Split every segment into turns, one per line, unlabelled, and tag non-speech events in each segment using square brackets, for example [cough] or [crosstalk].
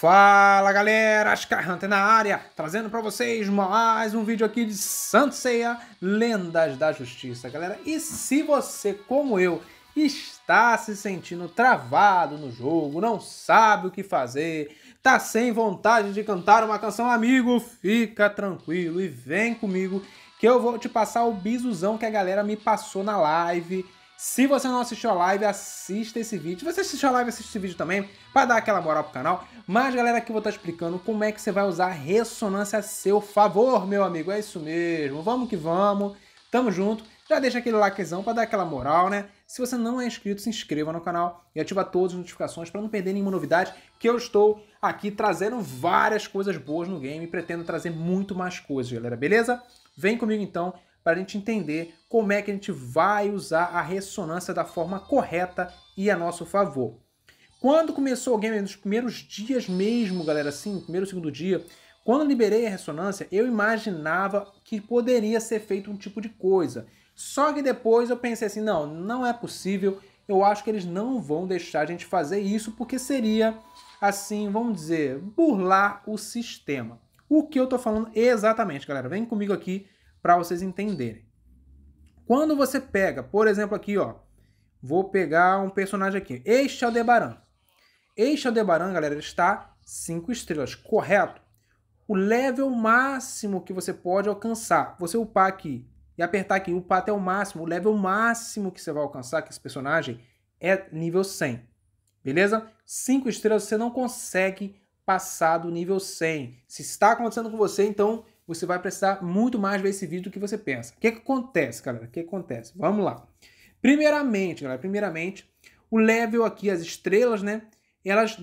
Fala galera, Hunter é na área, trazendo para vocês mais um vídeo aqui de Santo Ceia, Lendas da Justiça, galera. E se você, como eu, está se sentindo travado no jogo, não sabe o que fazer, tá sem vontade de cantar uma canção, amigo, fica tranquilo e vem comigo que eu vou te passar o bizuzão que a galera me passou na live se você não assistiu a live, assista esse vídeo. Se você assistiu a live, assiste esse vídeo também, para dar aquela moral pro canal. Mas, galera, aqui eu vou estar tá explicando como é que você vai usar a ressonância a seu favor, meu amigo. É isso mesmo. Vamos que vamos. Tamo junto. Já deixa aquele likezão para dar aquela moral, né? Se você não é inscrito, se inscreva no canal e ativa todas as notificações para não perder nenhuma novidade, que eu estou aqui trazendo várias coisas boas no game e pretendo trazer muito mais coisas, galera, beleza? Vem comigo então para a gente entender como é que a gente vai usar a ressonância da forma correta e a nosso favor. Quando começou o game, nos primeiros dias mesmo, galera, assim, primeiro ou segundo dia, quando liberei a ressonância, eu imaginava que poderia ser feito um tipo de coisa. Só que depois eu pensei assim, não, não é possível, eu acho que eles não vão deixar a gente fazer isso, porque seria, assim, vamos dizer, burlar o sistema. O que eu tô falando exatamente, galera? Vem comigo aqui para vocês entenderem. Quando você pega, por exemplo, aqui, ó, vou pegar um personagem aqui, este Aldebaran. Este Aldebaran, galera, está 5 estrelas, correto? O level máximo que você pode alcançar, você upar aqui e apertar aqui, upar até o máximo, o level máximo que você vai alcançar com esse personagem é nível 100, beleza? 5 estrelas você não consegue passar do nível 100. Se está acontecendo com você, então você vai precisar muito mais ver esse vídeo do que você pensa. O que, é que acontece, galera? O que, é que acontece? Vamos lá. Primeiramente, galera, primeiramente, o level aqui, as estrelas, né? Elas,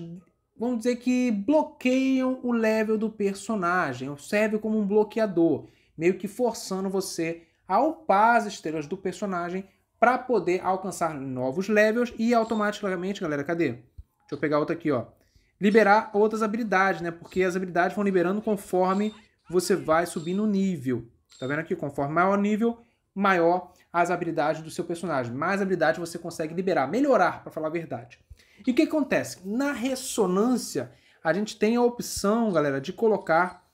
vamos dizer que bloqueiam o level do personagem, serve como um bloqueador, meio que forçando você a upar as estrelas do personagem para poder alcançar novos levels e automaticamente, galera, cadê? Deixa eu pegar outra aqui, ó. Liberar outras habilidades, né? Porque as habilidades vão liberando conforme você vai subindo o nível. Tá vendo aqui? Conforme maior nível, maior as habilidades do seu personagem. Mais habilidade você consegue liberar, melhorar, para falar a verdade. E o que acontece? Na ressonância, a gente tem a opção, galera, de colocar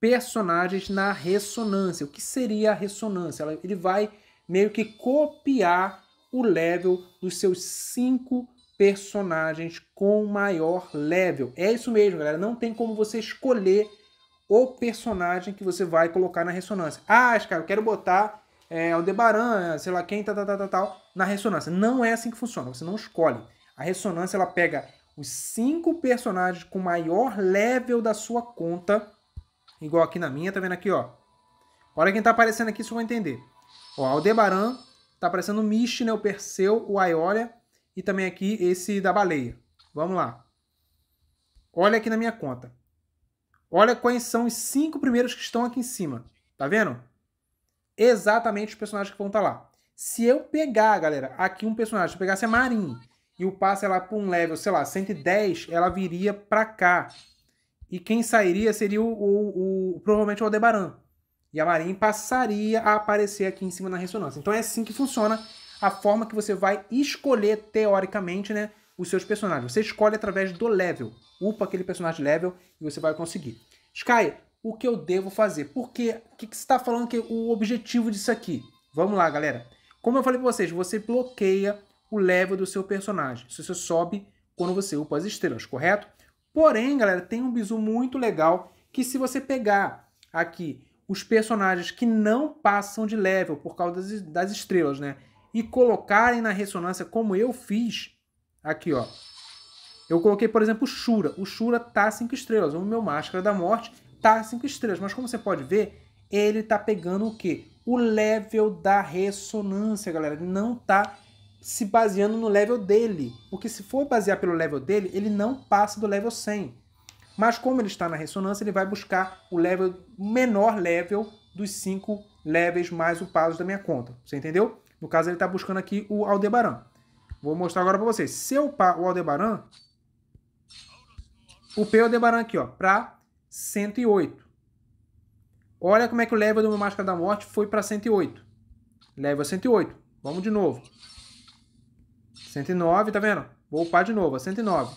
personagens na ressonância. O que seria a ressonância? Ele vai meio que copiar o level dos seus cinco personagens com maior level. É isso mesmo, galera. Não tem como você escolher o personagem que você vai colocar na ressonância. Ah, cara, eu quero botar é, Aldebaran, sei lá quem, tal, tal, tal, tal, na ressonância. Não é assim que funciona, você não escolhe. A ressonância, ela pega os cinco personagens com maior level da sua conta, igual aqui na minha, tá vendo aqui, ó. Olha quem tá aparecendo aqui, você vai entender. Ó, Aldebaran, tá aparecendo o Mish, né, o Perseu, o Aiolia e também aqui esse da baleia. Vamos lá. Olha aqui na minha conta. Olha quais são os cinco primeiros que estão aqui em cima. Tá vendo? Exatamente os personagens que vão estar tá lá. Se eu pegar, galera, aqui um personagem, se eu pegasse a Marin e o passe ela para um level, sei lá, 110, ela viria para cá. E quem sairia seria o, o, o provavelmente o Aldebaran. E a Marin passaria a aparecer aqui em cima na ressonância. Então é assim que funciona a forma que você vai escolher, teoricamente, né? os seus personagens. Você escolhe através do level. Upa aquele personagem level e você vai conseguir. Sky, o que eu devo fazer? Porque o que, que você está falando que é o objetivo disso aqui? Vamos lá, galera. Como eu falei para vocês, você bloqueia o level do seu personagem. Isso você sobe quando você upa as estrelas, correto? Porém, galera, tem um bizu muito legal que se você pegar aqui os personagens que não passam de level por causa das, das estrelas, né? E colocarem na ressonância como eu fiz, Aqui, ó. Eu coloquei, por exemplo, o Shura. O Shura tá 5 estrelas. O meu Máscara da Morte tá 5 estrelas. Mas como você pode ver, ele tá pegando o quê? O level da ressonância, galera. Ele não tá se baseando no level dele. Porque se for basear pelo level dele, ele não passa do level 100. Mas como ele está na ressonância, ele vai buscar o level menor level dos 5 levels mais o passo da minha conta. Você entendeu? No caso, ele está buscando aqui o Aldebaran. Vou mostrar agora para vocês. Se eu par o Aldebaran, o Aldebaran aqui, ó, para 108. Olha como é que o level do meu Máscara da Morte foi para 108. Level 108. Vamos de novo. 109, tá vendo? Vou upar de novo, 109.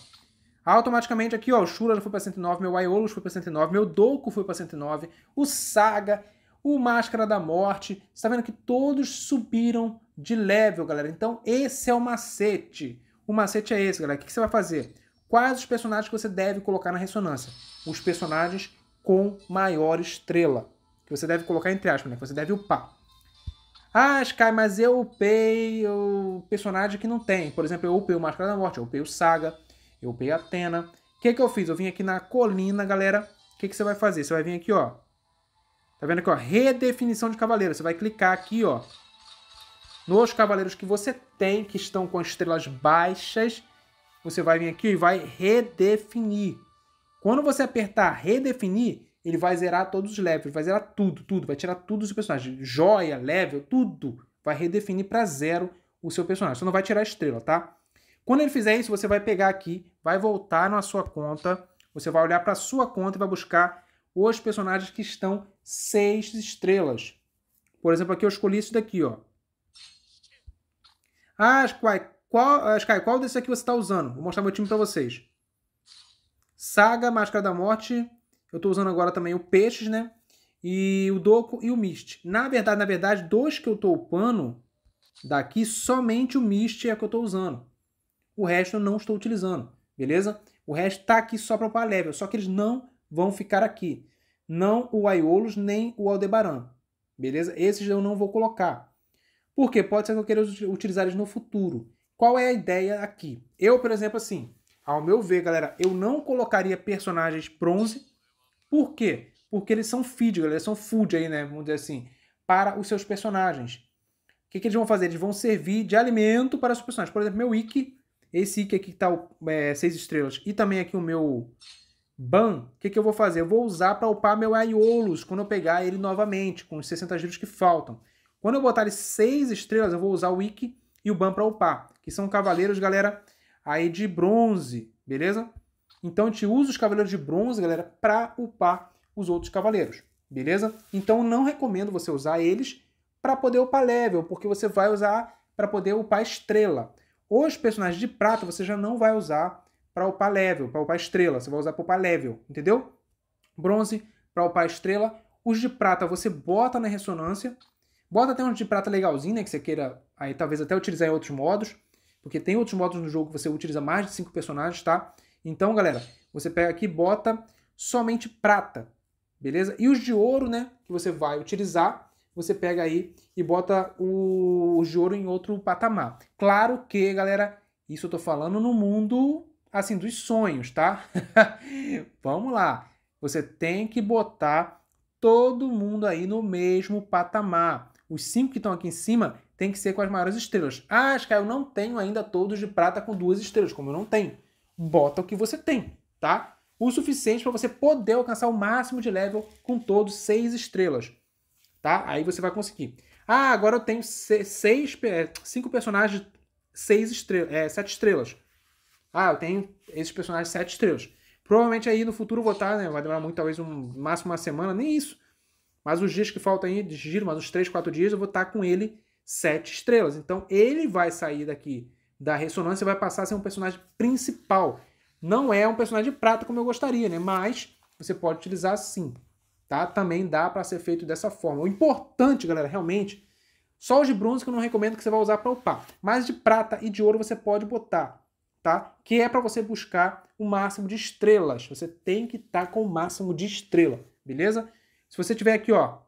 Automaticamente aqui, ó, o Shura foi para 109, meu Aeolus foi para 109, meu Doku foi para 109, o Saga o Máscara da Morte. Você está vendo que todos subiram de level, galera. Então esse é o macete. O macete é esse, galera. O que você vai fazer? Quais os personagens que você deve colocar na ressonância? Os personagens com maior estrela. Que você deve colocar entre aspas, né? Que você deve upar. Ah, Sky, mas eu upei o personagem que não tem. Por exemplo, eu upei o Máscara da Morte, eu upei o Saga, eu upei a Atena. O que, que eu fiz? Eu vim aqui na colina, galera. O que, que você vai fazer? Você vai vir aqui, ó. Tá vendo aqui, ó? Redefinição de cavaleiro. Você vai clicar aqui, ó. Nos cavaleiros que você tem, que estão com estrelas baixas, você vai vir aqui e vai redefinir. Quando você apertar redefinir, ele vai zerar todos os levels, vai zerar tudo, tudo, vai tirar todos os personagens Joia, level, tudo. Vai redefinir para zero o seu personagem. você não vai tirar a estrela, tá? Quando ele fizer isso, você vai pegar aqui, vai voltar na sua conta, você vai olhar para sua conta e vai buscar os personagens que estão seis estrelas. Por exemplo, aqui eu escolhi isso daqui, ó. Ah, Sky, qual, ah, Sky, qual desse aqui você está usando? Vou mostrar meu time para vocês. Saga, Máscara da Morte. Eu estou usando agora também o Peixes, né? E o Doco e o Mist. Na verdade, na verdade, dois que eu estou upando daqui, somente o Mist é que eu estou usando. O resto eu não estou utilizando, beleza? O resto está aqui só para upar level, só que eles não vão ficar aqui. Não o Aiolos nem o Aldebaran. Beleza? Esses eu não vou colocar. Porque pode ser que eu queira utilizar eles no futuro. Qual é a ideia aqui? Eu, por exemplo, assim, ao meu ver, galera, eu não colocaria personagens bronze. Por quê? Porque eles são feed, galera, eles são food aí, né? Vamos dizer assim, para os seus personagens. O que, que eles vão fazer? Eles vão servir de alimento para os personagens. Por exemplo, meu Ikki, esse Ikki aqui que tá o, é, seis estrelas, e também aqui o meu Ban, o que, que eu vou fazer? Eu vou usar para upar meu Aiolos quando eu pegar ele novamente, com os 60 giros que faltam. Quando eu botar ele 6 estrelas, eu vou usar o Wiki e o Ban para upar, que são cavaleiros, galera, aí de bronze, beleza? Então a gente usa os cavaleiros de bronze, galera, para upar os outros cavaleiros, beleza? Então não recomendo você usar eles para poder upar level, porque você vai usar para poder upar estrela. Os personagens de prata você já não vai usar para upar level, para upar estrela. Você vai usar para upar level, entendeu? Bronze para upar estrela. Os de prata você bota na ressonância. Bota até um de prata legalzinho, né? Que você queira aí talvez até utilizar em outros modos. Porque tem outros modos no jogo que você utiliza mais de 5 personagens, tá? Então, galera, você pega aqui e bota somente prata, beleza? E os de ouro, né? Que você vai utilizar você pega aí e bota os o ouro em outro patamar. Claro que, galera, isso eu tô falando no mundo assim, dos sonhos, tá? [laughs] Vamos lá. Você tem que botar todo mundo aí no mesmo patamar. Os cinco que estão aqui em cima tem que ser com as maiores estrelas. Ah, Sky, eu não tenho ainda todos de prata com duas estrelas, como eu não tenho. Bota o que você tem, tá? O suficiente para você poder alcançar o máximo de level com todos seis estrelas, tá? Aí você vai conseguir. Ah, agora eu tenho seis, cinco personagens, seis estrelas, é, sete estrelas. Ah, eu tenho esses personagens sete estrelas. Provavelmente aí no futuro eu vou estar, né? Vai demorar muito, talvez um máximo uma semana, nem isso. Mas os dias que faltam aí, de giro, mas uns 3, 4 dias, eu vou estar com ele sete estrelas. Então ele vai sair daqui da ressonância e vai passar a ser um personagem principal. Não é um personagem de prata como eu gostaria, né? Mas você pode utilizar sim, tá? Também dá para ser feito dessa forma. O importante, galera, realmente, só os de bronze que eu não recomendo que você vá usar para upar. Mas de prata e de ouro você pode botar tá? Que é para você buscar o máximo de estrelas. Você tem que estar tá com o máximo de estrela, beleza? Se você tiver aqui, ó,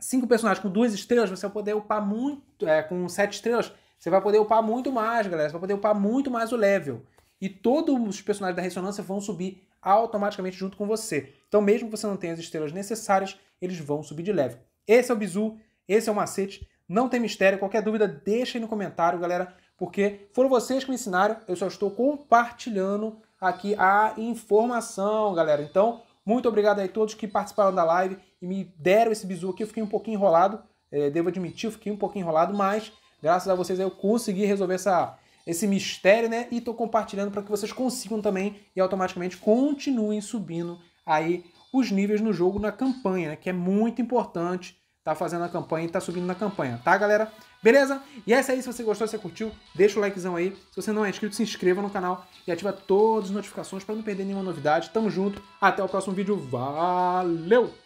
cinco personagens com duas estrelas, você vai poder upar muito, é, com sete estrelas, você vai poder upar muito mais, galera. Você vai poder upar muito mais o level. E todos os personagens da ressonância vão subir automaticamente junto com você. Então, mesmo que você não tenha as estrelas necessárias, eles vão subir de level. Esse é o bizu, esse é o macete. Não tem mistério. Qualquer dúvida, deixa aí no comentário, galera porque foram vocês que me ensinaram, eu só estou compartilhando aqui a informação, galera. Então, muito obrigado aí a todos que participaram da live e me deram esse bizu aqui. Eu fiquei um pouquinho enrolado, é, devo admitir, fiquei um pouquinho enrolado, mas graças a vocês eu consegui resolver essa, esse mistério, né? E estou compartilhando para que vocês consigam também e automaticamente continuem subindo aí os níveis no jogo, na campanha, né? Que é muito importante tá fazendo a campanha e tá subindo na campanha, tá, galera? Beleza? E essa é aí, se você gostou, se você curtiu, deixa o likezão aí. Se você não é inscrito, se inscreva no canal e ativa todas as notificações para não perder nenhuma novidade. Tamo junto, até o próximo vídeo. Valeu!